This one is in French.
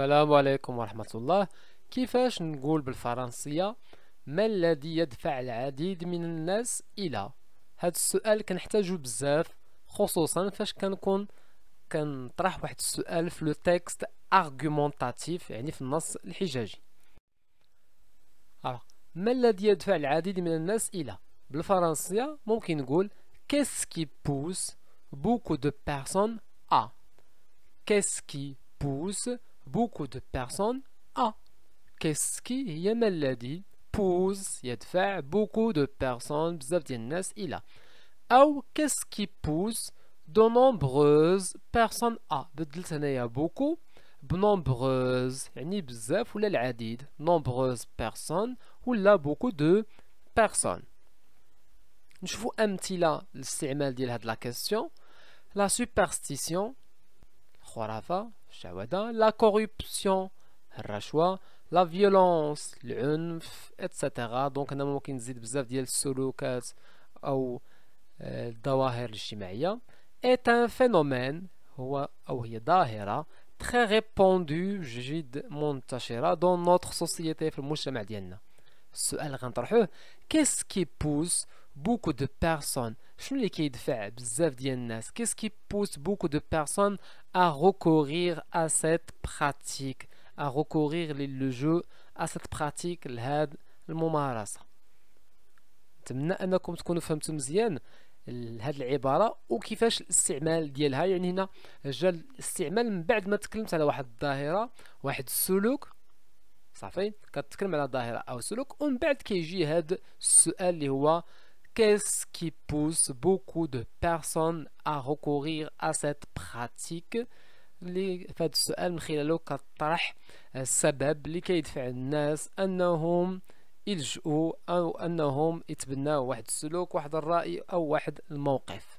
السلام عليكم ورحمة الله كيفاش نقول بالفرنسية ما الذي يدفع العديد من الناس إلى هذا السؤال كنحتاجو بزاف خصوصا فاش كنكون كنطرح واحد السؤال في لو تيكست ارغومونتاتيف يعني في النص الحجاجي ما الذي يدفع العديد من الناس إلى بالفرنسية ممكن نقول كيس كي بوس بوكو beaucoup de personnes à qu'est-ce qui pousse beaucoup de personnes A. Ah, qu'est-ce qui y a maladie pousse faire beaucoup de personnes bzaf ديال il a. Ou qu'est-ce qui pousse de nombreuses personnes A بدلت a beaucoup nombreuses yani bzaf ou l'adid nombreuses personnes ou là beaucoup de personnes نشوفوا petit là ديال de la question. La superstition la corruption, la violence, etc. Donc, euh, est un phénomène, très répandu, dans notre société, qu'est-ce qui pousse beaucoup de personnes شنو اللي كيدفع بزاف ديال الناس qu'est-ce qui pousse beaucoup de personnes à recourir à cette pratique à recourir le jeu à cette pratique لهاد الممارسه نتمنى انكم تكونوا فهمتوا مزيان هاد العباره وكيفاش الاستعمال ديالها يعني هنا جا الاستعمال من بعد ما تكلمت على واحد الظاهره واحد السلوك صافي كتكلم على ظاهره او سلوك ومن بعد كيجي هاد السؤال اللي هو Qu'est-ce qui pousse beaucoup de personnes à recourir à cette pratique اللي في هذا السؤال من خلاله كطرح السبب اللي كيدفع الناس انهم يلجؤوا او انهم يتبناو واحد السلوك واحد الراي او واحد الموقف